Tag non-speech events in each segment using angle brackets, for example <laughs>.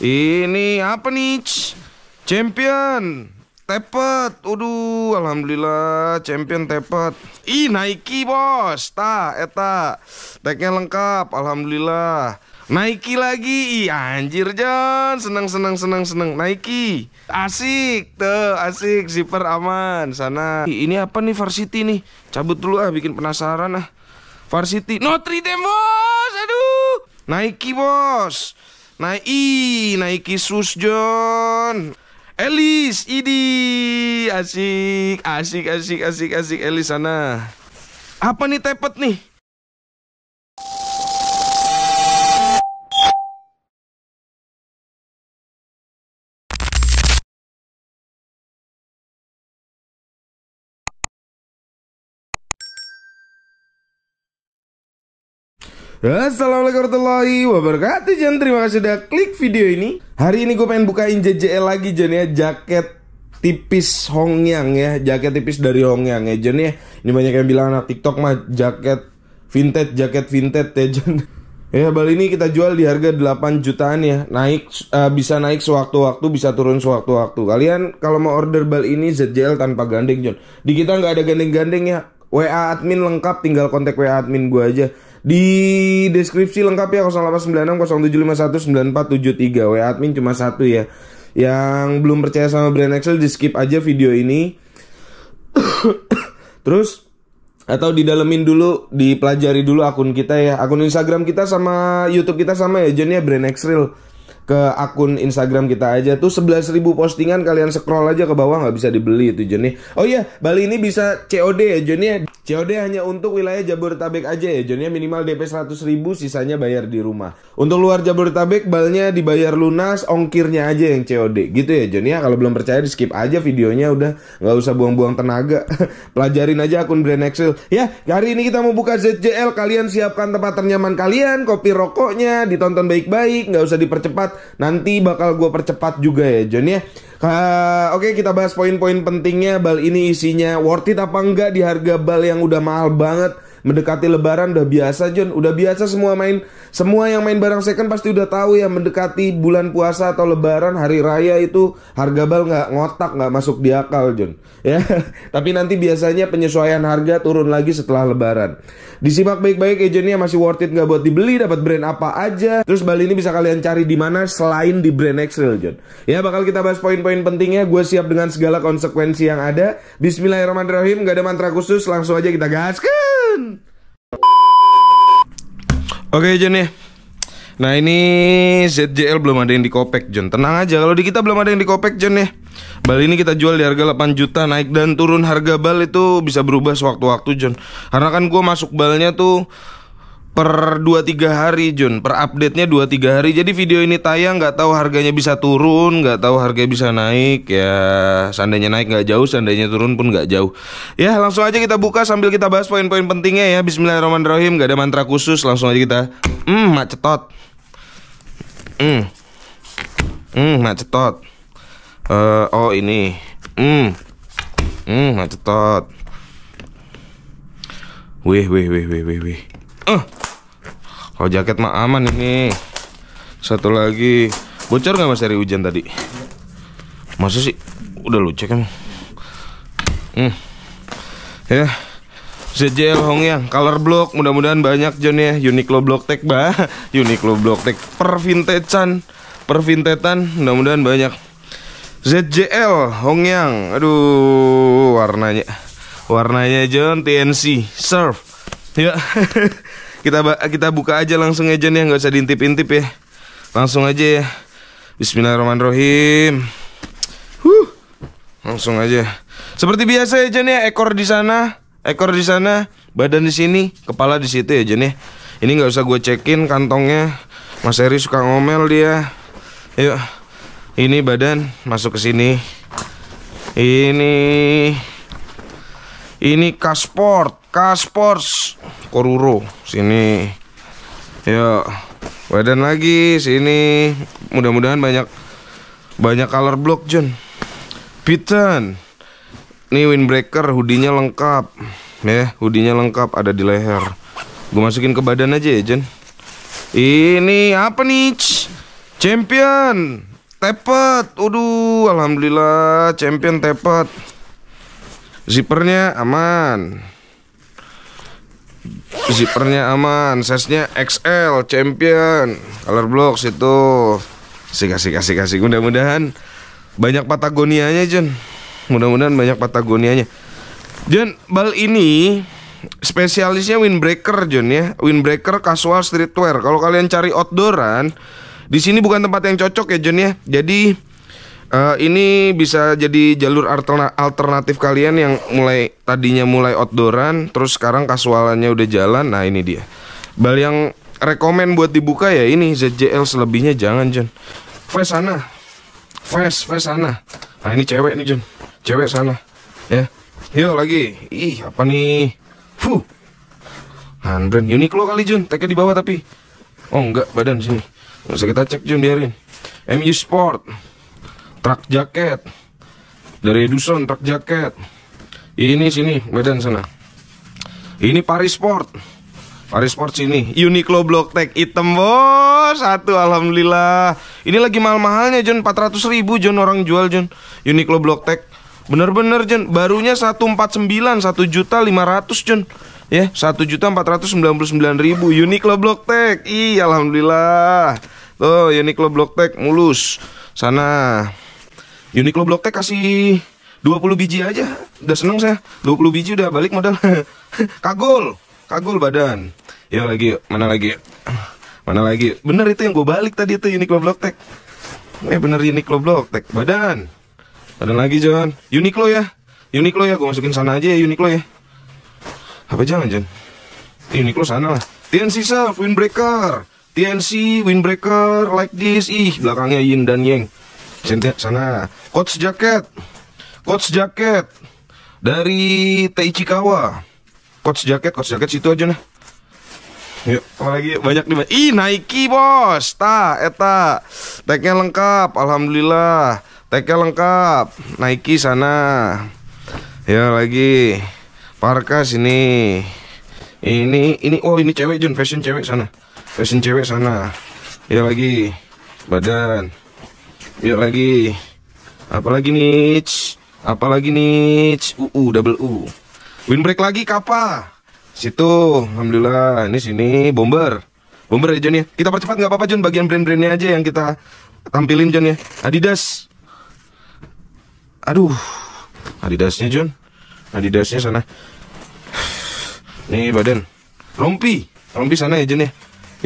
Ini apa nih? Champion Tepet, Waduh, alhamdulillah champion tepet. Ih, Nike bos, ta, eta, eh, tagnya lengkap, alhamdulillah. Nike lagi, Ih, anjir John, senang senang seneng seneng Nike. Asik, tuh, asik, zipper aman, sana. ini apa nih varsity nih? Cabut dulu ah, bikin penasaran ah. Varsity, Notre Dame bos, aduh. Nike bos, Naik, naik Yesus John. Elis, idi asik, asik, asik, asik, asik Elis sana. Apa nih tepet nih? Assalamualaikum warahmatullahi wabarakatuh Jan terima kasih sudah klik video ini Hari ini gue pengen bukain JJL e lagi Jan ya Jaket tipis Hongyang ya Jaket tipis dari Hongyang ya Jan ya Ini banyak yang bilang anak tiktok mah jaket vintage Jaket vintage ya Jan <laughs> Ya bal ini kita jual di harga 8 jutaan ya Naik uh, bisa naik sewaktu-waktu bisa turun sewaktu-waktu Kalian kalau mau order bal ini ZJL tanpa gandeng John Di kita nggak ada gandeng-gandeng ya WA admin lengkap tinggal kontak WA admin gue aja di deskripsi lengkap ya 089607519473 WA admin cuma satu ya. Yang belum percaya sama brand Excel di skip aja video ini. <coughs> Terus atau didalemin dulu, dipelajari dulu akun kita ya. Akun Instagram kita sama YouTube kita sama ya, John ya, brand Excel ke akun Instagram kita aja tuh 11.000 postingan kalian scroll aja ke bawah nggak bisa dibeli itu Joni. Ya. Oh iya, Bali ini bisa COD ya Joni. Ya. COD hanya untuk wilayah Jabodetabek aja ya Joni ya. minimal DP 100.000 sisanya bayar di rumah. Untuk luar Jabodetabek balnya dibayar lunas, ongkirnya aja yang COD gitu ya Joni. Ya, kalau belum percaya di skip aja videonya udah nggak usah buang-buang tenaga. <laughs> Pelajarin aja akun Brand Excel. Ya, hari ini kita mau buka ZJL. Kalian siapkan tempat ternyaman kalian, kopi rokoknya, ditonton baik-baik, nggak usah dipercepat nanti bakal gue percepat juga ya John ya. Uh, Oke okay, kita bahas poin-poin pentingnya bal ini isinya worth it apa enggak di harga bal yang udah mahal banget Mendekati lebaran udah biasa John, udah biasa semua main semua yang main barang second pasti udah tahu ya mendekati bulan puasa atau lebaran hari raya itu harga bal nggak ngotak nggak masuk di akal John. <laughs> Ya, tapi nanti biasanya penyesuaian harga turun lagi setelah lebaran. Disimak baik-baik agentnya ya. masih worth it nggak buat dibeli, dapat brand apa aja. Terus bal ini bisa kalian cari di mana selain di brand Excel John. Ya bakal kita bahas poin-poin pentingnya. Gue siap dengan segala konsekuensi yang ada. Bismillahirrahmanirrahim. nggak ada mantra khusus, langsung aja kita gaskan. Jun. Oke John ya. Nah ini ZJL belum ada yang di kopek John. Tenang aja kalau di kita belum ada yang di kopek John ya. Bal ini kita jual di harga 8 juta naik dan turun harga bal itu bisa berubah sewaktu-waktu John. Karena kan gue masuk balnya tuh per 2-3 hari Jun per update-nya 2-3 hari jadi video ini tayang nggak tahu harganya bisa turun nggak tahu harga bisa naik ya seandainya naik nggak jauh seandainya turun pun nggak jauh ya langsung aja kita buka sambil kita bahas poin-poin pentingnya ya Bismillahirrahmanirrahim nggak ada mantra khusus langsung aja kita hmm macetot hmm hmm macetot uh, eh, oh ini hmm hmm macetot wih wih wih wih wih wih uh. Kalau jaket mah aman ini. Satu lagi. Bocor nggak mas dari hujan tadi? Masa sih? Udah lucu kan? Hmm. Ya. Yeah. Sejel Hongyang, color block mudah-mudahan banyak John ya Uniqlo block tag bah <laughs> Uniqlo block tag per vintagean per vintetan mudah-mudahan banyak ZJL Hongyang aduh warnanya warnanya John TNC surf ya <laughs> Kita kita buka aja langsung aja nih nggak usah diintip-intip ya. Langsung aja ya. Bismillahirrahmanirrahim. Huh. Langsung aja. Seperti biasa ya nih ya, ekor di sana, ekor di sana, badan di sini, kepala di situ ya nih, ya. Ini nggak usah gue cekin kantongnya. Mas Eri suka ngomel dia. Yuk. Ini badan masuk ke sini. Ini ini kasport Kaspors Koruro sini ya Wedan lagi sini mudah-mudahan banyak banyak color block Jun Piton ini windbreaker hoodie-nya lengkap ya hoodie lengkap ada di leher gue masukin ke badan aja ya Jun ini apa nih champion tepat Waduh Alhamdulillah champion tepat zippernya aman Zippernya aman, size-nya XL, champion. Color block situ sih kasih kasih kasih. Mudah-mudahan banyak Patagonianya, John. Mudah-mudahan banyak Patagonianya. John, bal ini spesialisnya windbreaker, John ya. Windbreaker casual streetwear. Kalau kalian cari outdooran, di sini bukan tempat yang cocok ya, John ya. Jadi Uh, ini bisa jadi jalur alterna alternatif kalian yang mulai tadinya mulai outdooran, terus sekarang kasualannya udah jalan. Nah ini dia. Bal yang rekomen buat dibuka ya ini ZJL selebihnya jangan Jun. Face sana, face face sana. Nah ini cewek nih Jun, cewek sana. Ya, yuk lagi. Ih apa nih? Fuh. Handren lo kali Jun, teknya di bawah tapi. Oh enggak, badan sini. Nggak kita cek Jun biarin. MU Sport truk jaket dari Dusun truk jaket ini sini Medan sana ini Paris Sport Paris Sport sini Uniqlo Block Tech item bos satu alhamdulillah ini lagi mahal-mahalnya John 400 ribu John orang jual John Uniqlo Block Tech bener-bener John barunya 149 1 juta 500 John ya satu juta empat ratus sembilan puluh sembilan ribu Uniqlo Block Tech iya alhamdulillah tuh Uniqlo Block Tech mulus sana Uniqlo Blok Tech kasih 20 biji aja udah seneng saya 20 biji udah balik modal <laughs> kagul kagul badan yuk iya lagi yuk. mana lagi yuk. mana lagi yuk. bener itu yang gue balik tadi itu Uniqlo Blok Tech eh bener Uniqlo Blok Tech badan badan lagi John Uniqlo ya Uniqlo ya gue masukin sana aja ya Uniqlo ya apa jangan John Uniqlo sana lah TNC self windbreaker TNC windbreaker like this ih belakangnya Yin dan Yang sana Coach Jacket. Coach Jacket. Dari Teichikawa. Coach Jacket, Coach Jacket situ aja nih. Yuk, apa lagi? Banyak nih. Ih, Nike, Bos. Ta, eta. Tagnya lengkap, alhamdulillah. Tagnya lengkap. Nike sana. Ya lagi. Parkas ini. Ini ini oh ini cewek Jun, fashion cewek sana. Fashion cewek sana. Ya lagi. Badan. Yuk ya, lagi. Apalagi niche, apalagi niche, UU double U. Windbreak lagi kapal. Situ, alhamdulillah. Ini sini bomber. Bomber ya John ya. Kita percepat nggak apa-apa Jun, bagian brand-brandnya aja yang kita tampilin Jun ya. Adidas. Aduh. Adidasnya Jun, Adidasnya sana. Nih badan. Rompi. Rompi sana ya Jun ya.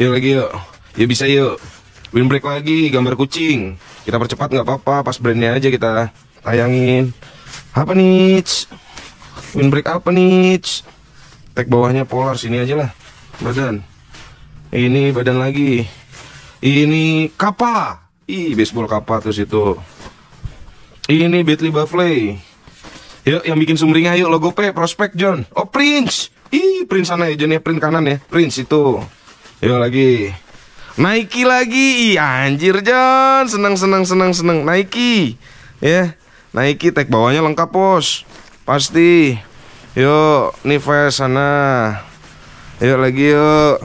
Yuk lagi yuk. Ya bisa yuk. Windbreak lagi, gambar kucing kita percepat nggak apa-apa pas brandnya aja kita tayangin apa nih windbreak apa nih tag bawahnya polar sini aja lah badan ini badan lagi ini kapa ih baseball kapa terus itu ini Bentley Buffalo yuk yang bikin sumringah yuk logo P prospek John oh Prince ih Prince sana ya John ya Prince kanan ya Prince itu yuk lagi Nike lagi. Ih, anjir John, seneng seneng seneng seneng Nike. Ya, yeah. Nike tag bawahnya lengkap, Bos. Pasti. Yuk, nih sana. Yuk lagi yuk.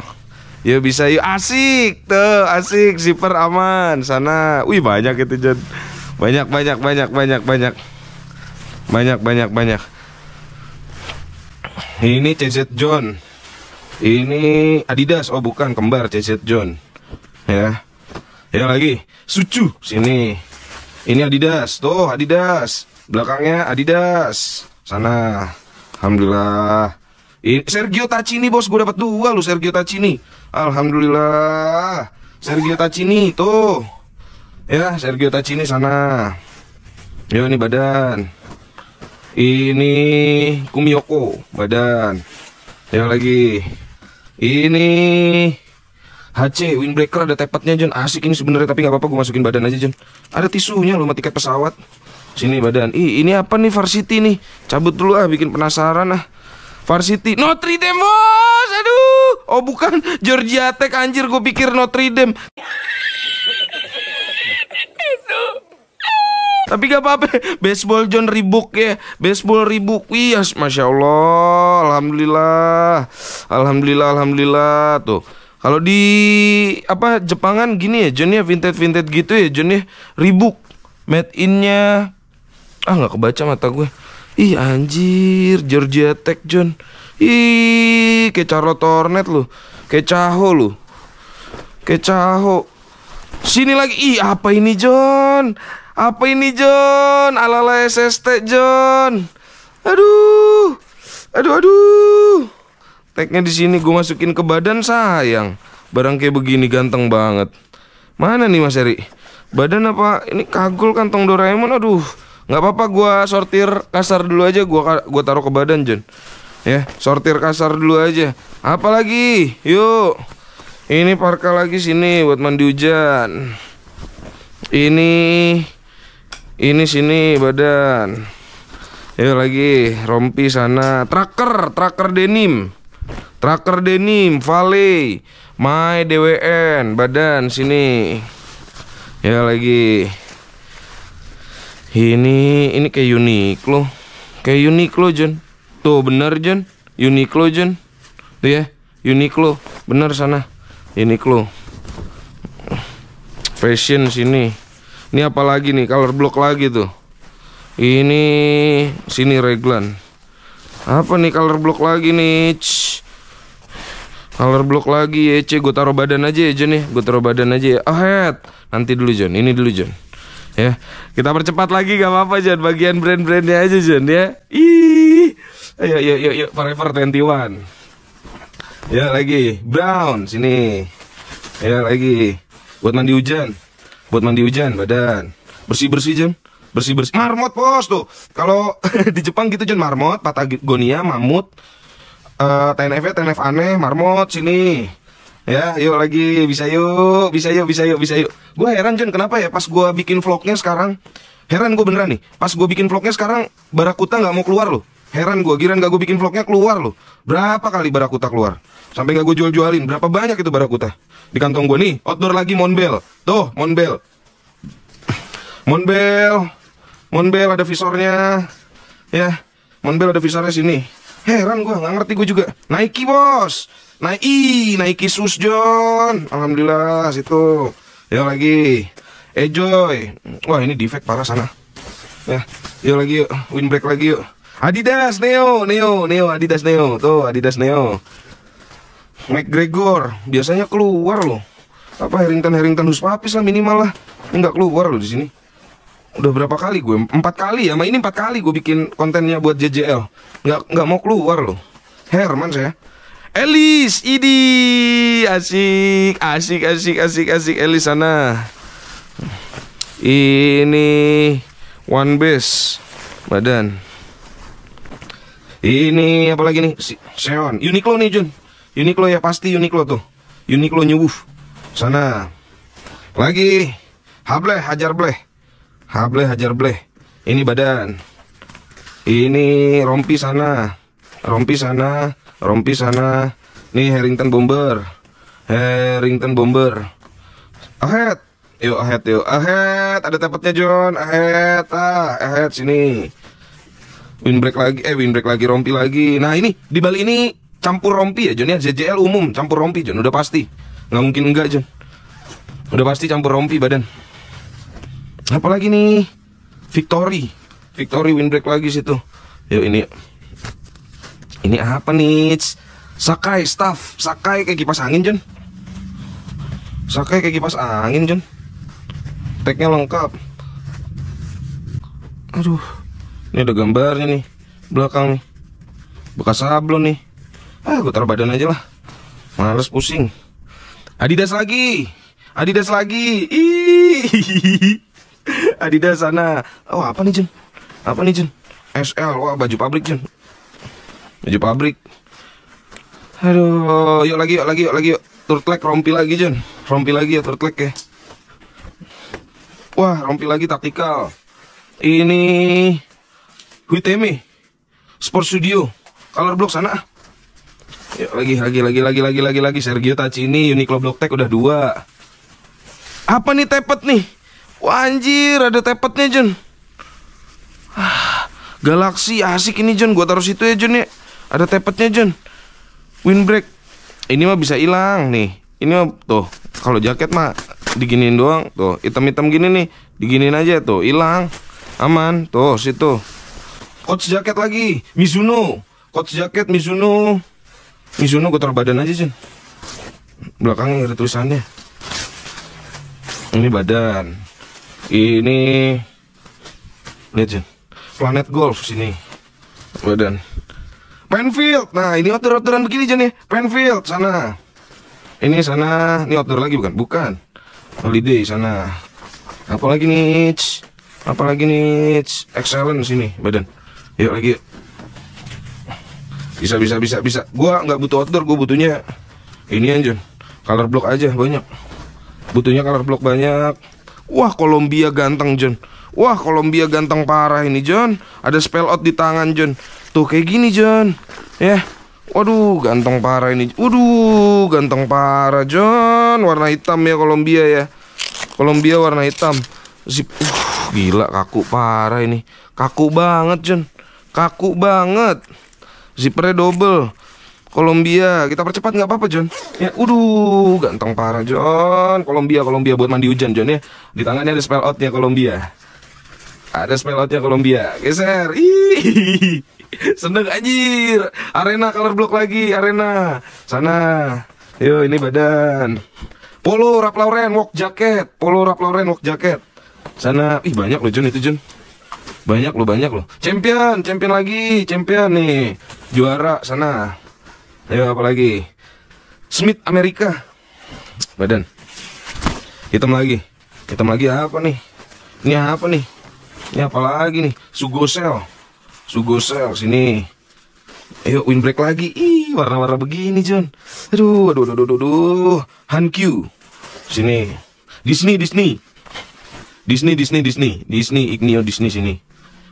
Yuk bisa yuk asik tuh, asik zipper aman sana. Wih, banyak itu John. Banyak banyak banyak banyak banyak. Banyak banyak banyak. Ini CZ John. Ini Adidas. Oh, bukan kembar CZ John ya ya lagi sucu sini ini Adidas tuh Adidas belakangnya Adidas sana alhamdulillah ini Sergio Tacini bos gue dapat dua lu Sergio Tacini alhamdulillah Sergio Tacini tuh ya Sergio Tacini sana yo ya, ini badan ini Kumioko badan yang lagi ini HC windbreaker ada tepatnya John asik ini sebenarnya tapi nggak apa-apa gue masukin badan aja John ada tisunya lu tiket pesawat sini badan ih ini apa nih varsity nih cabut dulu ah bikin penasaran ah Varsity Notre Dame bos aduh oh bukan <laughs> Georgia Tech anjir gue pikir Notre Dame Tapi gak apa-apa <laughs> Baseball John Reebok ya Baseball Reebok wih, iya, Masya Allah Alhamdulillah Alhamdulillah Alhamdulillah Tuh kalau di apa Jepangan gini ya, jenisnya vintage vintage gitu ya, Johnnya ribuk. Made innya ah nggak kebaca mata gue. Ih anjir, Georgia Tech John. Ih, kayak Charlo Tornet lu. Kayak Caho lu. Kayak Caho. Sini lagi. Ih, apa ini John? Apa ini John? Alala SST John. Aduh. Aduh aduh. Tagnya di sini gue masukin ke badan sayang. Barang kayak begini ganteng banget. Mana nih Mas Eri? Badan apa? Ini kagul kantong Doraemon. Aduh, nggak apa-apa. Gue sortir kasar dulu aja. Gue gua taruh ke badan Jun Ya, sortir kasar dulu aja. Apalagi? Yuk. Ini parka lagi sini buat mandi hujan. Ini ini sini badan. Ayo lagi rompi sana. Tracker, tracker denim. Tracker denim, Vale, My DWN, badan sini. Ya lagi. Ini ini kayak unik Uniqlo. Kayak unik Uniqlo, Jun. Tuh bener, Jon. Uniqlo, Jun. Tuh ya, unik Uniqlo. Bener sana. Uniqlo. Fashion sini. Ini apa lagi nih? Color block lagi tuh. Ini sini Reglan. Apa nih color block lagi nih? Cs. Color block lagi ya, C. Gue taruh badan aja ya, John ya. Gue taruh badan aja ya. Ahead. Oh, Nanti dulu, John. Ini dulu, John. Ya. Kita percepat lagi gak apa-apa, John. Bagian brand-brandnya aja, John ya. Ih. Ayo, ayo, ayo, ayo. Forever 21. Ya, lagi. Brown, sini. Ya, lagi. Buat mandi hujan. Buat mandi hujan, badan. Bersih-bersih, John bersih bersih marmot bos tuh kalau <laughs> di Jepang gitu John marmot patagonia mamut uh, eh, TNF ya TNF aneh marmot sini ya yuk lagi bisa yuk bisa yuk bisa yuk bisa yuk gue heran John kenapa ya pas gue bikin vlognya sekarang heran gue beneran nih pas gue bikin vlognya sekarang Barakuta nggak mau keluar loh heran gue giran gak gue bikin vlognya keluar loh berapa kali Barakuta keluar sampai gak gue jual jualin berapa banyak itu Barakuta di kantong gue nih outdoor lagi Monbel tuh Monbel Monbel Monbel ada visornya ya Monbel ada visornya sini Heran gue, nggak ngerti gue juga. Nike bos, Nike, Nike Sus John. Alhamdulillah situ. Yo lagi, Enjoy. Eh, Wah ini defect parah sana. Ya, yo lagi yuk, windbreak lagi yuk. Adidas Neo, Neo, Neo, Adidas Neo. Tuh Adidas Neo. McGregor biasanya keluar loh. Apa Harrington Harrington Huspapis lah minimal lah. Ini nggak keluar loh di sini udah berapa kali gue empat kali ya, sama ini empat kali gue bikin kontennya buat JJL nggak nggak mau keluar loh Herman saya Elis Idi, asik asik asik asik asik Elis sana ini one base badan ini apa lagi nih Seon Uniqlo nih Jun Uniqlo ya pasti Uniqlo tuh Uniqlo New Wolf sana lagi Hableh hajar bleh Hableh hajar bleh ini badan ini rompi sana. Rompi sana, rompi sana. ini Harrington Bomber. Harrington Bomber. Ahead. Yuk ahead yuk. Ahead, ada tepatnya John. Ahead, ah, ahead sini. Windbreak lagi, eh windbreak lagi, rompi lagi. Nah ini, di balik ini campur rompi ya John ya. Jjl umum, campur rompi John, udah pasti. Nggak mungkin enggak John. Udah pasti campur rompi badan. Apalagi nih? Victory. Victory windbreak lagi situ. Yuk ini. Ini apa nih? Sakai staff, Sakai kayak kipas angin, Jun. Sakai kayak kipas angin, Jun. Tagnya lengkap. Aduh. Ini ada gambarnya nih. Belakang nih. Bekas sablon nih. Ah, gue taruh badan aja lah. Males pusing. Adidas lagi. Adidas lagi. Ih. <laughs> Adidas sana. Oh, apa nih, Jun? Apa nih Jun? SL, wah baju pabrik Jun Baju pabrik Aduh, yuk lagi, yuk lagi, yuk lagi, yuk Turtlek rompi lagi Jun Rompi lagi ya turtlek ya Wah, rompi lagi taktikal Ini Huitemi Sport Studio Color Block sana Yuk lagi, lagi, lagi, lagi, lagi, lagi, lagi Sergio Tacini, Uniqlo Block Tech udah dua Apa nih tepet nih? Wah anjir, ada tepetnya Jun Galaksi asik ini John, gua taruh situ ya John ya. Ada tepetnya John. Windbreak. Ini mah bisa hilang nih. Ini mah tuh, kalau jaket mah diginin doang tuh, hitam-hitam gini nih. diginin aja tuh, hilang. Aman. Tuh, situ. Coach jaket lagi, Mizuno. Coach jaket Mizuno. Mizuno gue taruh badan aja John. Belakangnya ada tulisannya. Ini badan. Ini lihat Legend. Planet Golf sini. Badan. Penfield. Nah, ini outdoor-outdooran begini aja nih. Penfield sana. Ini sana, ini outdoor lagi bukan? Bukan. Holiday sana. Apalagi nih? Apalagi nih? Excellent sini, badan. Yuk lagi. Yuk. Bisa bisa bisa bisa. Gua nggak butuh outdoor, gua butuhnya ini aja. Color block aja banyak. Butuhnya color block banyak. Wah, Columbia ganteng, John. Wah, Kolombia ganteng parah ini, John. Ada spell out di tangan, John. Tuh kayak gini, John. Ya. Yeah. Waduh, ganteng parah ini. Waduh, ganteng parah, John. Warna hitam ya Kolombia ya. Kolombia warna hitam. Zip. Uh, gila kaku parah ini. Kaku banget, John. Kaku banget. Zippernya double. Kolombia, kita percepat nggak apa-apa John. Ya, waduh, ganteng parah John. Kolombia, Kolombia buat mandi hujan John ya. Di tangannya ada spell out ya Kolombia. Ada smelotnya Kolombia. Geser. Ih. Seneng anjir. Arena color block lagi, Arena. Sana. Yo, ini badan. Polo Rap Lauren walk jacket. Polo Rap Lauren walk jacket. Sana. Ih, banyak loh Jun itu Jun. Banyak loh, banyak loh. Champion, champion lagi, champion nih. Juara sana. Ayo apa lagi? Smith Amerika. Badan. Hitam lagi. Hitam lagi apa nih? Ini apa nih? Ini apalagi nih? Sugosel. Sugosel sini. Ayo windbreak lagi. Ih, warna-warna begini, John. Aduh, aduh, aduh, aduh, aduh. Hankyu. Sini. Disney, Disney. Disney, Disney, Disney. Disney, Ignio, Disney sini.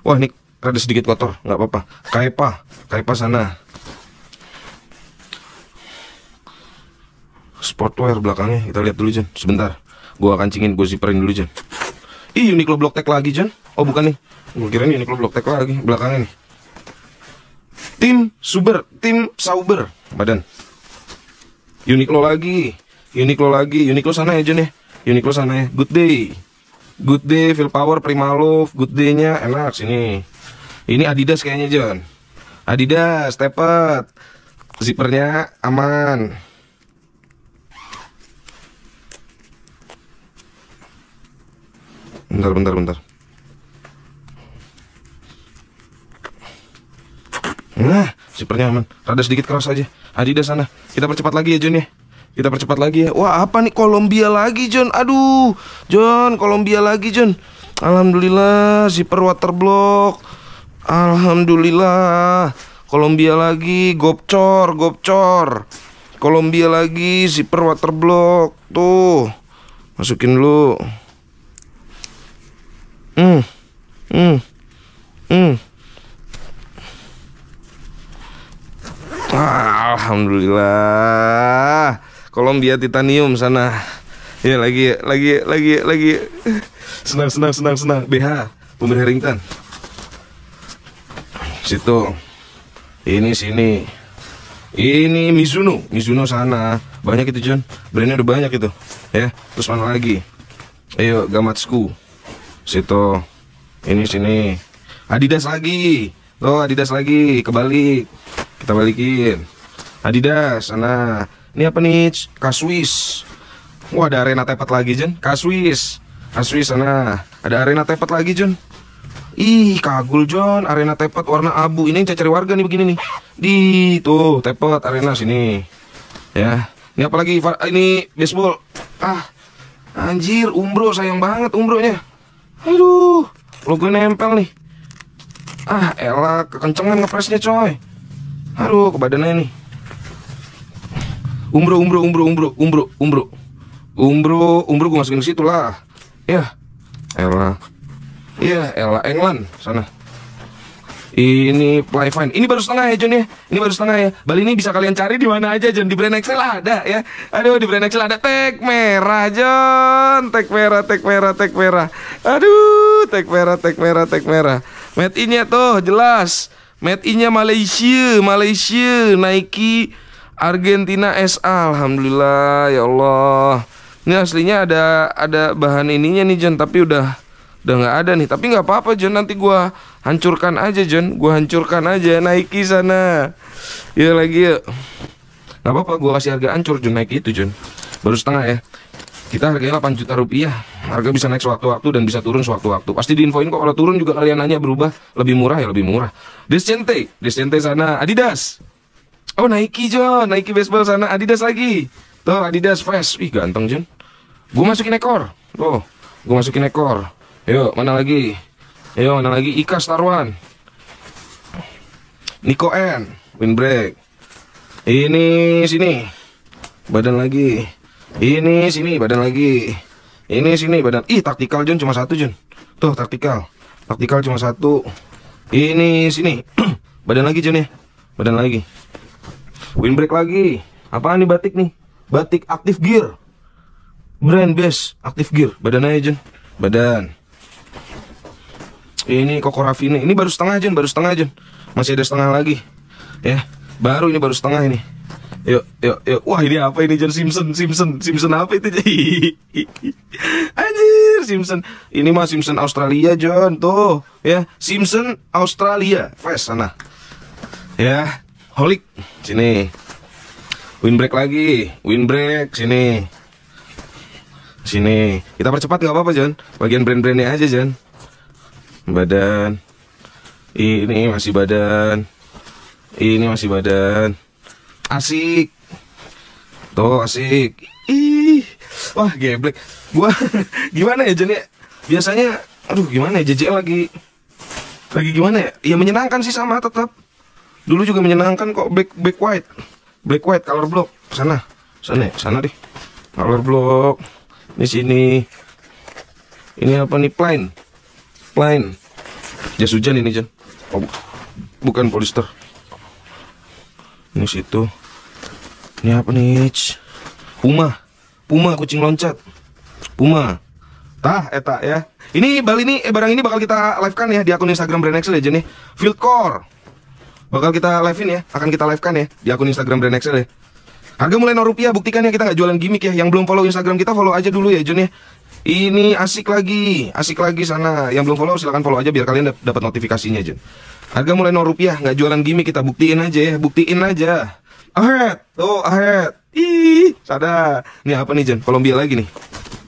Wah, ini rada sedikit kotor, nggak apa-apa. Kaipa, Kaipa sana. Sportwear belakangnya, kita lihat dulu, John. Sebentar. Gua kancingin, gue ziperin dulu, John. Ih, Uniqlo Block Tech lagi, Jan. Oh, bukan nih. Gue kira nih Uniqlo Block Tech lagi, belakangnya nih. Tim super, tim Sauber, badan. Uniqlo lagi, Uniqlo lagi, Uniqlo sana ya, Jan ya. Uniqlo sana ya. Good day. Good day, Feel Power, prima love, Good Day-nya enak sini. Ini Adidas kayaknya, John. Adidas, tepat. Zippernya aman. Bentar, bentar, bentar. Nah, sipernya aman. Rada sedikit keras aja. Adidas sana. Kita percepat lagi ya, Jun ya. Kita percepat lagi ya. Wah, apa nih Kolombia lagi, John? Aduh. John, Kolombia lagi, John. Alhamdulillah, zipper block. Alhamdulillah. Kolombia lagi, gopcor, gopcor. Kolombia lagi, zipper block Tuh. Masukin lu. Mm. Mm. Mm. Ah, Alhamdulillah. Kolombia titanium sana. Ya lagi lagi lagi lagi. Senang senang senang senang. BH Bumir Harrington. Situ. Ini sini. Ini Mizuno, Mizuno sana. Banyak itu John. Brandnya udah banyak itu. Ya. Terus mana lagi? Ayo school situ ini sini Adidas lagi tuh oh, Adidas lagi kebalik kita balikin Adidas sana ini apa nih Kaswis wah ada arena tepat lagi Jun Kaswis Kaswis sana ada arena tepat lagi Jun Ih kagul John, arena tepat warna abu Ini yang cari warga nih begini nih Di tuh tepat arena sini Ya Ini apalagi ini baseball Ah Anjir umbro sayang banget umbronya Aduh, lo gue nempel nih. Ah, elah, kekencengan ngepresnya coy. Aduh, ke badannya nih. Umbro, umbro, umbro, umbro, umbro, umbro. Umbro, umbro gue masukin ke situ lah. Ya, elah. Iya, elah, iya, England, sana. Ini Play Playfine. Ini baru setengah ya Jun ya. Ini baru setengah ya. Bali ini bisa kalian cari di mana aja Jun. Di Brand Excel ada ya. Aduh di Brand Excel ada tag merah Jun. Tag merah, tag merah, tag merah. Aduh, tag merah, tag merah, tag merah. Made in-nya tuh jelas. Made in ya Malaysia, Malaysia, Nike Argentina SA. Alhamdulillah ya Allah. Ini aslinya ada ada bahan ininya nih Jun, tapi udah udah nggak ada nih. Tapi nggak apa-apa Jun, nanti gua Hancurkan aja John, gue hancurkan aja Nike sana. Yuk lagi yuk. Gak apa-apa, gue kasih harga hancur John Nike itu John. Baru setengah ya. Kita harganya 8 juta rupiah. Harga bisa naik sewaktu-waktu dan bisa turun sewaktu-waktu. Pasti diinfoin kok kalau turun juga kalian nanya berubah. Lebih murah ya lebih murah. Descente, Descente sana. Adidas. Oh Nike John, Nike baseball sana. Adidas lagi. Tuh Adidas Fast. Ih ganteng John. Gue masukin ekor. Tuh, gue masukin ekor. Yuk, mana lagi? Ayo, ada lagi? Ika Starwan. Niko N, windbreak. Ini sini. Badan lagi. Ini sini, badan lagi. Ini sini, badan. Ih, taktikal Jun cuma satu Jun. Tuh, taktikal. Taktikal cuma satu. Ini sini. <clears throat> badan lagi Jun ya. Badan lagi. Windbreak lagi. Apaan nih batik nih? Batik aktif gear. Brand best aktif gear. Badan aja Jun. Badan ini Koko ini baru setengah Jun baru setengah Jun masih ada setengah lagi ya baru ini baru setengah ini yuk yuk yuk wah ini apa ini John Simpson Simpson Simpson apa itu <laughs> anjir Simpson ini mah Simpson Australia John tuh ya Simpson Australia fast sana ya holik sini windbreak lagi windbreak sini sini kita percepat nggak apa-apa John bagian brand-brandnya aja John badan ini masih badan ini masih badan asik tuh asik ih wah geblek gua <laughs> gimana ya jenis ya? biasanya aduh gimana ya JJ lagi lagi gimana ya ya menyenangkan sih sama tetap dulu juga menyenangkan kok black black white black white color block sana sana ya, sana deh color block ini sini ini apa nih plane? lain jas hujan ini Jan oh, bukan polister ini situ ini apa nih Puma Puma kucing loncat Puma tah eta ya ini bal ini eh, barang ini bakal kita live kan ya di akun Instagram Brand Excel ya Jan ya Field Core bakal kita live-in ya akan kita live kan ya di akun Instagram Brand Excel ya Harga mulai 0 rupiah, buktikan ya kita nggak jualan gimmick ya. Yang belum follow Instagram kita follow aja dulu ya Jun ya. Ini asik lagi, asik lagi sana. Yang belum follow silahkan follow aja biar kalian dapat notifikasinya aja. Harga mulai 0 rupiah, nggak jualan gimmick kita buktiin aja ya, buktiin aja. Ahead, tuh ahead. Ih, sadar Ini apa nih Jen? Kolombia lagi nih.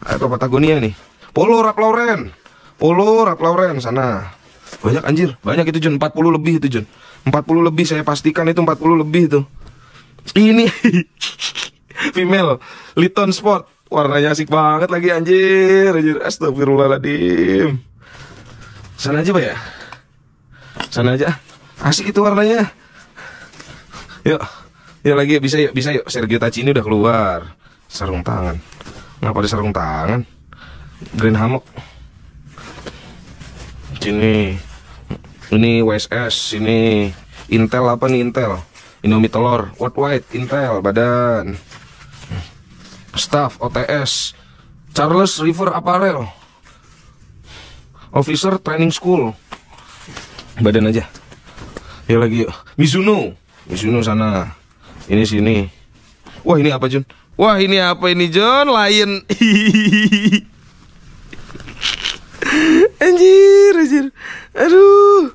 Atau Patagonia nih. Polo Rap Lauren. Polo Rap Lauren sana. Banyak anjir, banyak itu Jun, 40 lebih itu Jun. 40 lebih saya pastikan itu 40 lebih itu. Ini <laughs> female Liton Sport Warnanya asik banget lagi anjir. Anjir, astagfirullahaladzim. Sana aja, Pak ya. Sana aja. Asik itu warnanya. Yuk. Yuk lagi bisa yuk, bisa yuk. Sergio ini udah keluar. Sarung tangan. Ngapa ada sarung tangan? Green hammock. Sini. Ini WSS, ini Intel apa nih Intel? Indomie telur, what white, Intel, badan. Staff OTS Charles River Apparel Officer Training School Badan aja Ya lagi yuk Mizuno Mizuno sana Ini sini Wah ini apa Jun? Wah ini apa ini John? Lion <laughs> Anjir anjir Aduh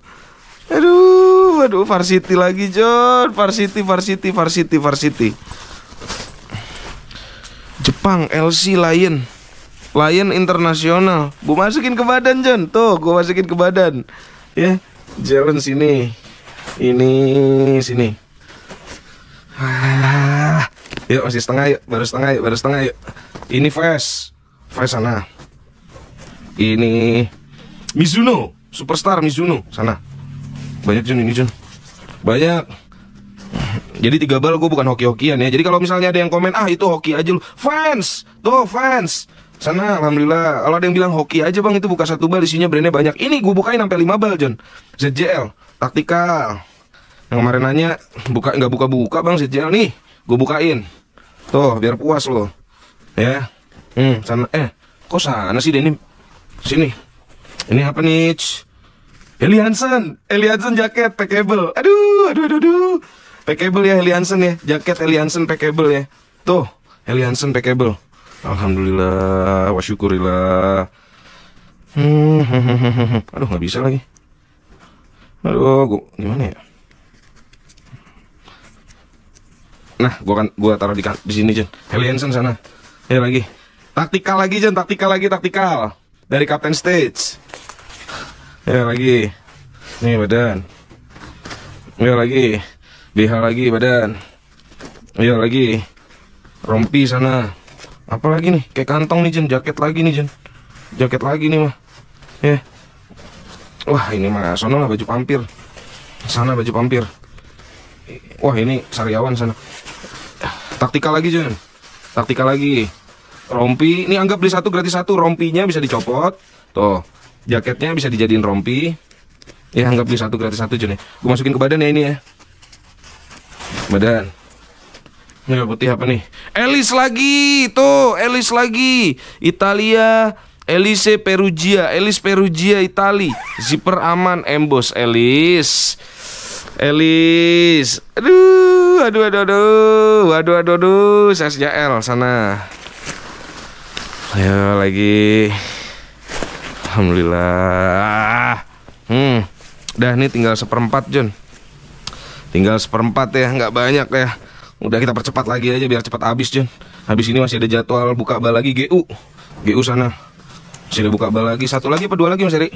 Aduh Aduh varsity lagi John Varsity varsity varsity varsity Jepang, LC Lion. Lion internasional. Gue masukin ke badan, John. Tuh, gue masukin ke badan. Ya, yeah. jalan sini. Ini sini. Ah. Yuk masih setengah yuk, baru setengah yuk, baru setengah yuk. Ini Fast. Fast sana. Ini Mizuno, superstar Mizuno sana. Banyak John, ini John, Banyak. Jadi tiga bal gue bukan hoki-hokian ya. Jadi kalau misalnya ada yang komen, ah itu hoki aja lu. Fans, tuh fans. Sana alhamdulillah. Kalau ada yang bilang hoki aja bang itu buka satu bal isinya brandnya banyak. Ini gue bukain sampai lima bal John. ZJL, taktikal. Yang kemarin nanya buka nggak buka-buka bang ZJL nih. Gue bukain. Tuh biar puas loh Ya. Hmm, sana eh kok sana sih Denim? Sini. Ini apa nih? Eliansen, Eliansen jaket packable. Aduh, aduh, aduh, aduh. Packable ya Eliansen ya, jaket Eliansen packable ya. Tuh, Eliansen packable. Alhamdulillah, wasyukurillah. Hmm, <laughs> aduh nggak bisa lagi. Aduh, gua, gimana ya? Nah, gue kan gue taruh di di sini, Jen. Heliansen sana. Ya lagi. Taktikal lagi, Jen. Taktikal lagi, taktikal. Dari Captain Stage. Ya lagi. Nih badan. Ya lagi. BH lagi badan Iya lagi Rompi sana apa lagi nih Kayak kantong nih Jen Jaket lagi nih Jen Jaket lagi nih mah Ya yeah. Wah ini mah Sana lah baju pampir Sana baju pampir Wah ini sariawan sana taktikal lagi Jen taktikal lagi Rompi Ini anggap beli satu gratis satu Rompinya bisa dicopot Tuh Jaketnya bisa dijadiin rompi Ya anggap beli satu gratis satu Jen ya Gue masukin ke badan ya ini ya Badan. Ini putih apa nih? Elis lagi, tuh Elis lagi. Italia, Elise Perugia, Elis Perugia Itali. Zipper aman, emboss Elis. Elis. Aduh, aduh, aduh, aduh. aduh, aduh, aduh. Saya L sana. Ayo lagi. Alhamdulillah. Ah, hmm. Dah nih tinggal seperempat, John. Tinggal seperempat ya, nggak banyak ya. Udah kita percepat lagi aja biar cepat habis, Jun Habis ini masih ada jadwal buka bal lagi GU. GU sana. Masih ada buka bal lagi. Satu lagi apa dua lagi, Mas Eri?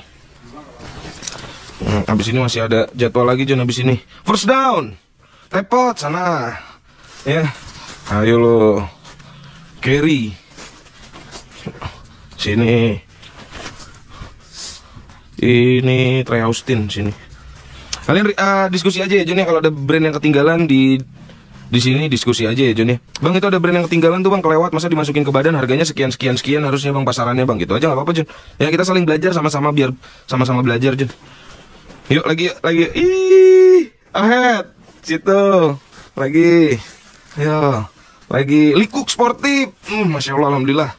Hmm, habis ini masih ada jadwal lagi, Jun habis ini. First down. repot sana. Ya. Ayo lo. Carry. Sini. Ini Trey Austin sini. Kalian uh, diskusi aja ya Jun ya kalau ada brand yang ketinggalan di di sini diskusi aja ya Jun ya. Bang itu ada brand yang ketinggalan tuh Bang kelewat masa dimasukin ke badan harganya sekian sekian sekian harusnya Bang pasarannya Bang gitu aja nggak apa-apa Jun. Ya kita saling belajar sama-sama biar sama-sama belajar Jun. Yuk lagi lagi ih ahead situ lagi ya lagi likuk sportif hmm, masya allah alhamdulillah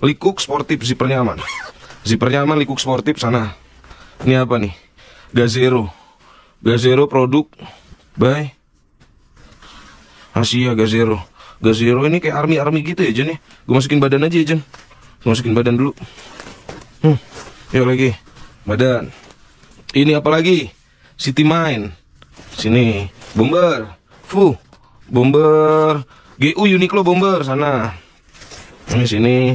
likuk sportif zipernya aman zipernya aman likuk sportif sana ini apa nih gazero Gazero produk by Asia Gazero. Gazero ini kayak army-army gitu ya, Jen ya. Gue masukin badan aja ya, Jen. Gue masukin badan dulu. Hmm. Yuk lagi. Badan. Ini apa lagi? City Mine. Sini. Bomber. Fu. Bomber. GU Uniqlo Bomber sana. Ini sini.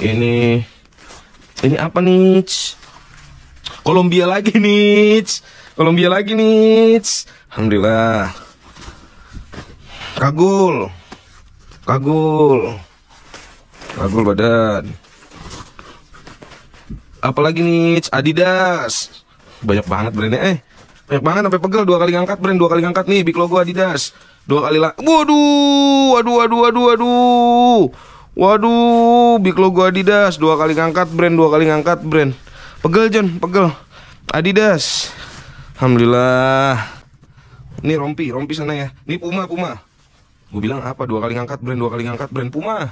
Ini. Ini apa nih? Kolombia lagi nih. Kolombia lagi nih. Alhamdulillah. Kagul. Kagul. Kagul badan. Apalagi nih Adidas. Banyak banget brandnya eh. Banyak banget sampai pegel dua kali ngangkat brand dua kali ngangkat nih big logo Adidas. Dua kali lah. Waduh, waduh, waduh, waduh, waduh. Waduh, big logo Adidas dua kali ngangkat brand dua kali ngangkat brand. Pegel John, pegel. Adidas. Alhamdulillah. Ini rompi, rompi sana ya. Ini Puma, Puma. Gue bilang apa? Dua kali ngangkat brand, dua kali ngangkat brand Puma.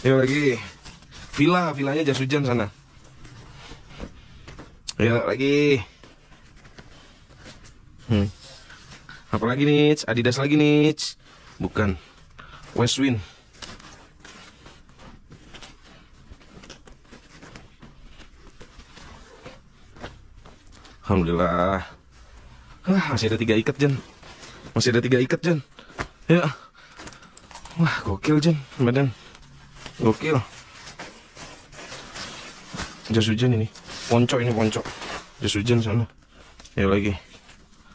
Ini lagi. Villa, villanya jas hujan sana. Ya lagi. Hmm. lagi nih? Adidas lagi nih. Bukan. Westwind. Alhamdulillah. Wah, masih ada tiga ikat, Jen. Masih ada tiga ikat, Jen. Ya. Wah, gokil, Jen. Badan. Gokil. Jas hujan ini. Ponco ini, ponco. Jas hujan sana. Ayo lagi.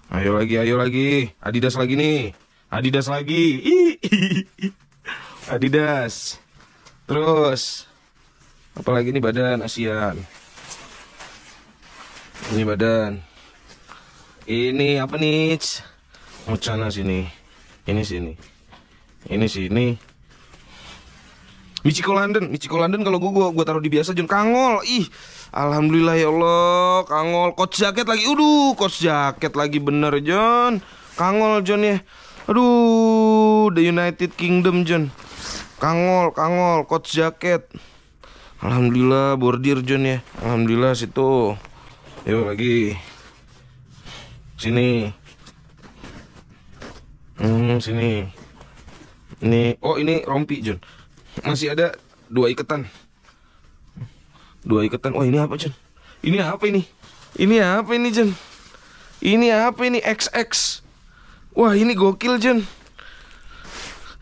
Ayo lagi, ayo lagi. Adidas lagi nih. Adidas lagi. <laughs> Adidas. Terus. Apalagi ini badan Asian ini badan ini apa nih mucana oh, sini ini sini ini sini Michiko London, Michiko London kalau gue, gue taruh di biasa Jun Kangol. Ih, alhamdulillah ya Allah, Kangol coach jaket lagi. Uduh, coach jaket lagi bener John. Kangol John ya. Aduh, The United Kingdom John. Kangol, Kangol coach jaket. Alhamdulillah bordir John ya. Alhamdulillah situ yuk lagi sini hmm sini ini oh ini rompi Jun masih ada dua iketan dua iketan oh ini apa Jun ini apa ini ini apa ini Jun ini apa ini XX wah ini gokil Jun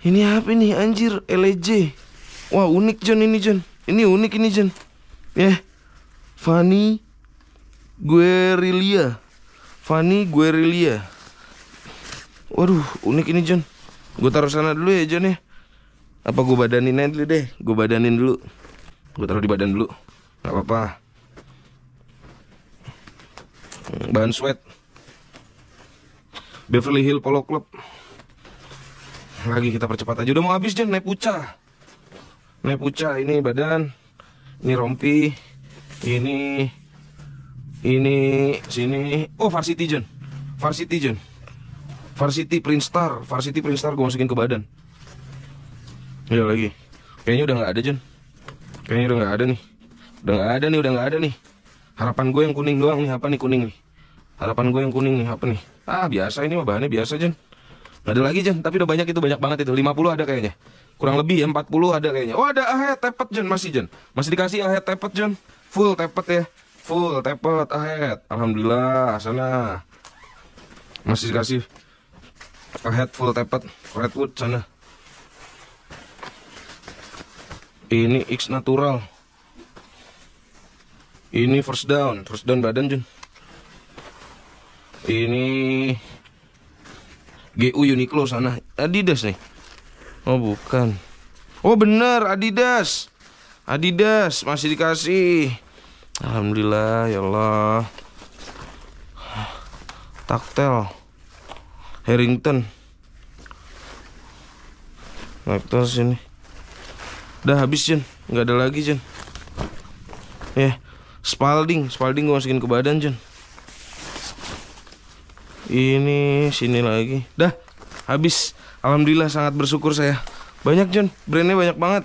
ini apa ini anjir LJ e wah unik Jun ini Jun ini unik ini Jun ya yeah. funny Guerilia. Fanny Guerilia. Waduh, unik ini John. Gue taruh sana dulu ya John ya. Apa gue badanin aja dulu deh. Gue badanin dulu. Gue taruh di badan dulu. Gak apa-apa. Bahan sweat. Beverly Hill Polo Club. Lagi kita percepat aja. Udah mau habis John, naik pucah. Naik pucah ini badan. Ini rompi. Ini ini sini. Oh, Varsity Jun, Varsity Jun, Varsity star Varsity star gue masukin ke badan. Ya lagi. Kayaknya udah nggak ada Jun, Kayaknya udah nggak ada nih. Udah nggak ada nih, udah nggak ada nih. Harapan gue yang kuning doang nih, apa nih kuning nih? Harapan gue yang kuning nih, apa nih? Ah, biasa ini mah bahannya biasa Jun, Gak ada lagi John, tapi udah banyak itu, banyak banget itu 50 ada kayaknya Kurang lebih ya, 40 ada kayaknya Oh ada ahe tepet John, masih John Masih dikasih ahe tepet John Full tepet ya full tepot ahead alhamdulillah sana masih dikasih ahead full tepot redwood sana ini X natural ini first down first down badan Jun ini GU Uniqlo sana Adidas nih oh bukan oh bener Adidas Adidas masih dikasih Alhamdulillah ya Allah taktel Harrington naik terus ini udah habis Jun nggak ada lagi Jun ya yeah. Spalding Spalding gue masukin ke badan Jun ini sini lagi dah habis Alhamdulillah sangat bersyukur saya banyak Jun brandnya banyak banget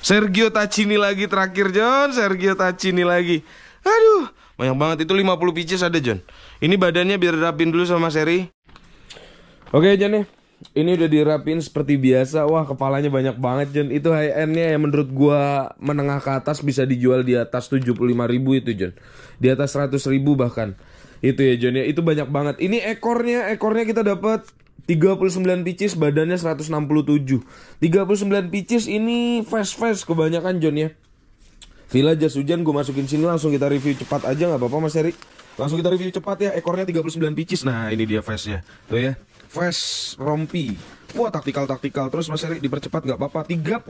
Sergio Tacini lagi terakhir John Sergio Tacini lagi Aduh banyak banget itu 50 pieces ada John Ini badannya biar dirapin dulu sama seri Oke John nih ini udah dirapin seperti biasa Wah kepalanya banyak banget John Itu high end nya yang menurut gua menengah ke atas bisa dijual di atas 75 ribu itu John Di atas 100 ribu bahkan Itu ya John ya itu banyak banget Ini ekornya ekornya kita dapat 39 pitches badannya 167. 39 pitches ini fast-fast kebanyakan John ya. Villa jas hujan gue masukin sini langsung kita review cepat aja gak apa-apa Mas Eri. Langsung kita review cepat ya. Ekornya 39 pitches. Nah, ini dia face ya Tuh ya. Face rompi. Wah, taktikal-taktikal terus Mas Eri dipercepat nggak apa-apa. 39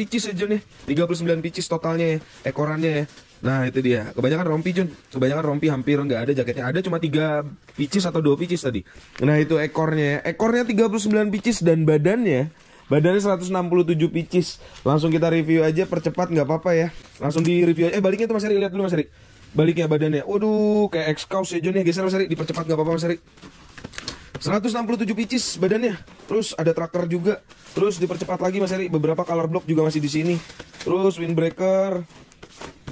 pitches aja nih. 39 pitches totalnya ya. Ekorannya ya. Nah itu dia. Kebanyakan rompi Jun. Kebanyakan rompi hampir nggak ada jaketnya. Ada cuma tiga picis atau dua picis tadi. Nah itu ekornya. Ekornya 39 picis dan badannya badannya 167 picis. Langsung kita review aja percepat nggak apa-apa ya. Langsung di review aja. Eh baliknya tuh Mas Eri lihat dulu Mas Eri. Baliknya badannya. Waduh kayak ekskaus ya Jun ya geser Mas Eri. Dipercepat nggak apa-apa Mas Eri. 167 picis badannya. Terus ada tracker juga. Terus dipercepat lagi Mas Eri. Beberapa color block juga masih di sini. Terus windbreaker,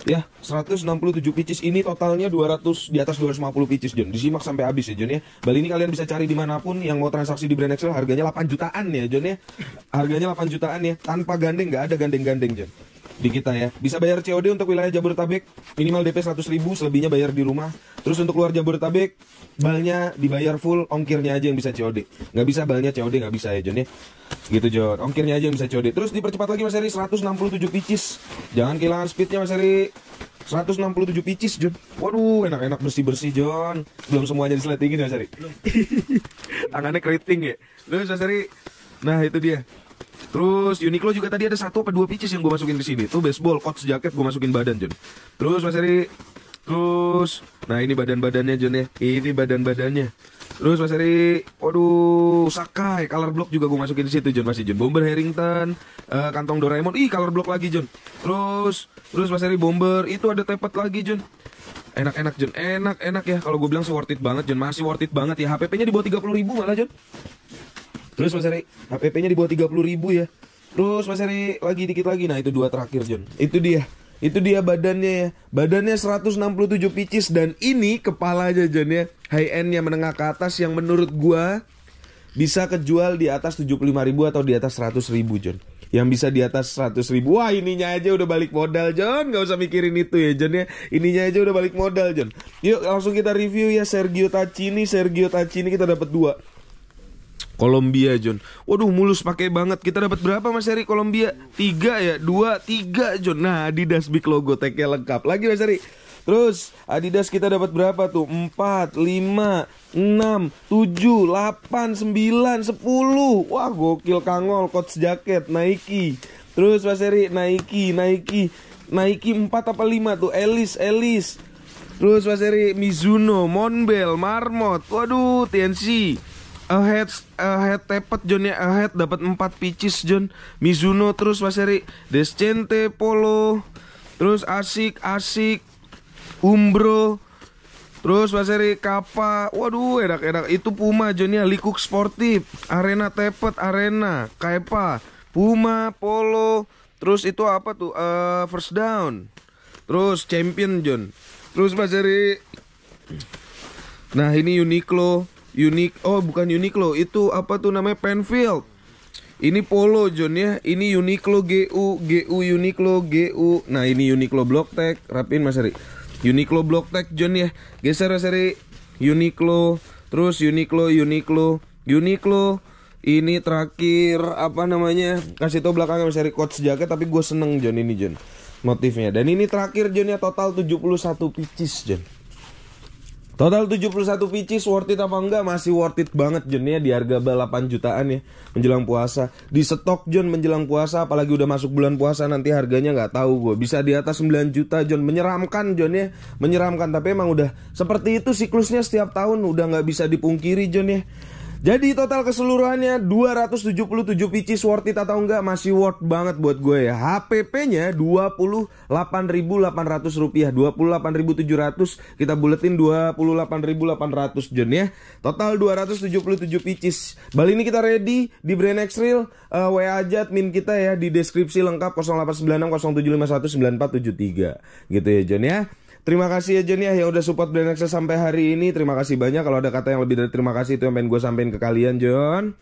ya 167 pcs ini totalnya 200 di atas 250 pcs John disimak sampai habis ya John ya bali ini kalian bisa cari dimanapun yang mau transaksi di Brand Excel harganya 8 jutaan ya John ya harganya 8 jutaan ya tanpa gandeng nggak ada gandeng-gandeng John di kita ya. Bisa bayar COD untuk wilayah Jabodetabek minimal DP 100 ribu, selebihnya bayar di rumah. Terus untuk luar Jabodetabek balnya dibayar full, ongkirnya aja yang bisa COD. Nggak bisa balnya COD nggak bisa ya John ya. Gitu Jon ongkirnya aja yang bisa COD. Terus dipercepat lagi Mas Eri 167 picis. Jangan kehilangan speednya Mas Eri. 167 picis John Waduh enak-enak bersih-bersih Jon Belum semuanya disletingin ya Mas Eri <laughs> Tangannya keriting ya Lu Mas Eri Nah itu dia Terus Uniqlo juga tadi ada satu apa dua pieces yang gue masukin ke sini. Tuh baseball, kot jaket gue masukin badan Jun. Terus Mas Eri, terus nah ini badan-badannya Jun ya. Ini badan-badannya. Terus Mas Eri, waduh Sakai, color block juga gue masukin di situ Jun masih Jun. Bomber Harrington, uh, kantong Doraemon, ih color block lagi Jun. Terus terus Mas Eri bomber, itu ada tepat lagi Jun. enak-enak Jun. enak-enak ya kalau gue bilang sih worth it banget Jun. masih worth it banget ya HPP-nya di bawah 30 ribu malah Jun. Terus Mas Eri, HPP-nya di bawah 30 ribu ya. Terus Mas Eri lagi dikit lagi. Nah, itu dua terakhir, John. Itu dia. Itu dia badannya ya. Badannya 167 picis dan ini kepala aja John ya. High end yang menengah ke atas yang menurut gua bisa kejual di atas 75 ribu atau di atas 100 ribu John yang bisa di atas 100 ribu Wah ininya aja udah balik modal John Gak usah mikirin itu ya John ya Ininya aja udah balik modal John Yuk langsung kita review ya Sergio Tacini Sergio Tacini kita dapat dua Kolombia John. Waduh mulus pakai banget. Kita dapat berapa Mas Heri Kolombia? Tiga ya, dua, tiga John. Nah Adidas Big logo tag lengkap. Lagi Mas Heri. Terus Adidas kita dapat berapa tuh? Empat, lima, enam, tujuh, lapan, sembilan, sepuluh. Wah gokil Kangol, Coach jaket, Nike Terus Mas Eri, Nike, Nike Nike empat apa lima tuh? Elis, Elis Terus Mas Eri, Mizuno, Monbel, Marmot Waduh, TNC ahead ahead tepat John ya ahead dapat empat pitches John Mizuno terus Mas Eri Descente Polo terus Asik Asik Umbro Terus Mas Eri Kapa, waduh enak-enak itu Puma Johnnya Likuk Sportif, Arena tepat Arena Kepa Puma, Polo, terus itu apa tuh uh, first down, terus Champion John, terus Mas Nah ini Uniqlo, unik oh bukan Uniqlo itu apa tuh namanya Penfield ini Polo John ya ini Uniqlo GU GU Uniqlo GU nah ini Uniqlo Block Tech rapin Mas Ari Uniqlo Block Tech John ya geser Mas Ari Uniqlo terus Uniqlo Uniqlo Uniqlo ini terakhir apa namanya kasih tau belakangnya Mas Ari coach jaket tapi gue seneng John ini John motifnya dan ini terakhir John ya total 71 pieces John Total 71 pieces worth it apa enggak masih worth it banget John ya. di harga 8 jutaan ya menjelang puasa. Di stok John menjelang puasa apalagi udah masuk bulan puasa nanti harganya nggak tahu gue bisa di atas 9 juta John menyeramkan John ya. menyeramkan tapi emang udah seperti itu siklusnya setiap tahun udah nggak bisa dipungkiri John ya. Jadi total keseluruhannya 277 pc worth it atau enggak masih worth banget buat gue ya. HPP-nya 28.800 rupiah, 28.700 kita buletin 28.800 jen ya. Total 277 pc. Bali ini kita ready di Brand X Real, uh, eh, WA aja admin kita ya di deskripsi lengkap 0896 0751 gitu ya Jon ya. Terima kasih ya ya yang udah support Brand Access sampai hari ini. Terima kasih banyak. Kalau ada kata yang lebih dari terima kasih itu yang pengen gue sampein ke kalian, John.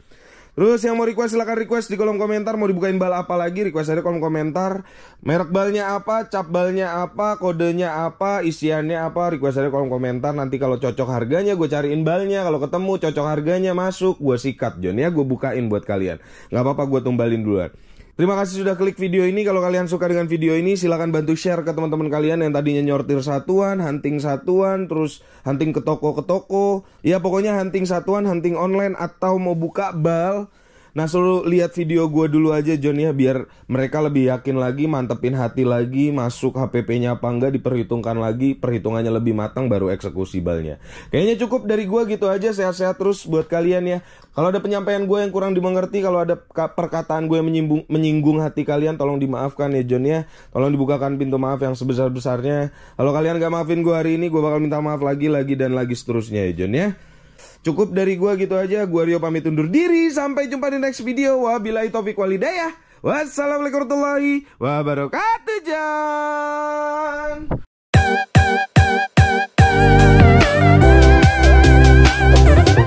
Terus yang mau request silahkan request di kolom komentar mau dibukain bal apa lagi request aja kolom komentar merek balnya apa cap balnya apa kodenya apa isiannya apa request aja kolom komentar nanti kalau cocok harganya gue cariin balnya kalau ketemu cocok harganya masuk gue sikat John ya gue bukain buat kalian Gak apa-apa gue tumbalin duluan. Terima kasih sudah klik video ini. Kalau kalian suka dengan video ini, silahkan bantu share ke teman-teman kalian yang tadinya nyortir satuan, hunting satuan, terus hunting ke toko ke toko. Ya pokoknya hunting satuan, hunting online atau mau buka bal Nah suruh lihat video gue dulu aja John ya biar mereka lebih yakin lagi, mantepin hati lagi, masuk HPP-nya apa enggak diperhitungkan lagi, perhitungannya lebih matang baru eksekusi balnya. Kayaknya cukup dari gue gitu aja, sehat-sehat terus buat kalian ya. Kalau ada penyampaian gue yang kurang dimengerti, kalau ada perkataan gue yang menyinggung, menyinggung hati kalian, tolong dimaafkan ya John ya. Tolong dibukakan pintu maaf yang sebesar-besarnya. Kalau kalian gak maafin gue hari ini, gue bakal minta maaf lagi, lagi, dan lagi seterusnya ya John ya. Cukup dari gua gitu aja. Gua Rio pamit undur diri. Sampai jumpa di next video. Wabillahi taufiq walidayah. Wassalamualaikum warahmatullahi wabarakatuh. Jan.